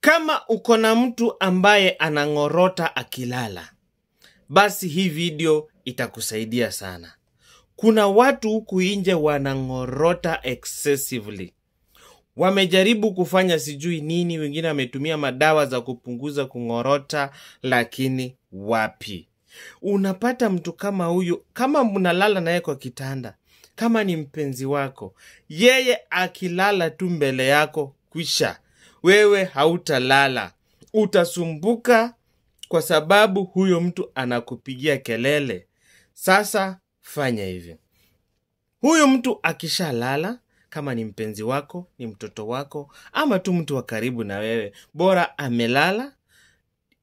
Kama uko na mtu ambaye anang'orota akilala, basi hii video itakusaidia sana. Kuna watu huku nje wanang'orota excessively, wamejaribu kufanya sijui nini, wengine wametumia madawa za kupunguza kung'orota, lakini wapi. Unapata mtu kama huyu, kama mnalala naye kwa kitanda, kama ni mpenzi wako, yeye akilala tu mbele yako, kwisha wewe hautalala, utasumbuka kwa sababu huyo mtu anakupigia kelele. Sasa fanya hivi, huyu mtu akishalala, kama ni mpenzi wako, ni mtoto wako, ama tu mtu wa karibu na wewe, bora amelala,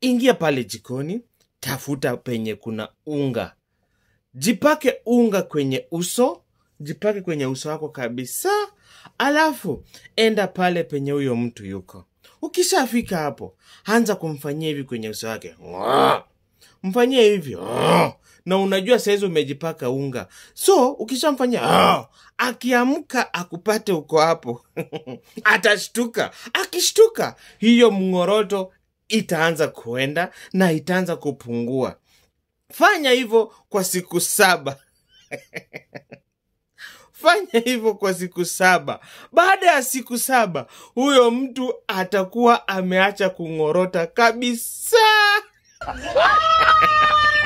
ingia pale jikoni, tafuta penye kuna unga, jipake unga kwenye uso, jipake kwenye uso wako kabisa alafu enda pale penye huyo mtu yuko ukishafika hapo anza kumfanyia hivi kwenye uso wake mfanyie hivi na unajua sahizi umejipaka unga so ukishamfanyia akiamka akupate uko hapo atashtuka akishtuka hiyo mng'oroto itaanza kuenda na itaanza kupungua fanya hivyo kwa siku saba Fanya hivyo kwa siku saba. Baada ya siku saba, huyo mtu atakuwa ameacha kung'orota kabisa.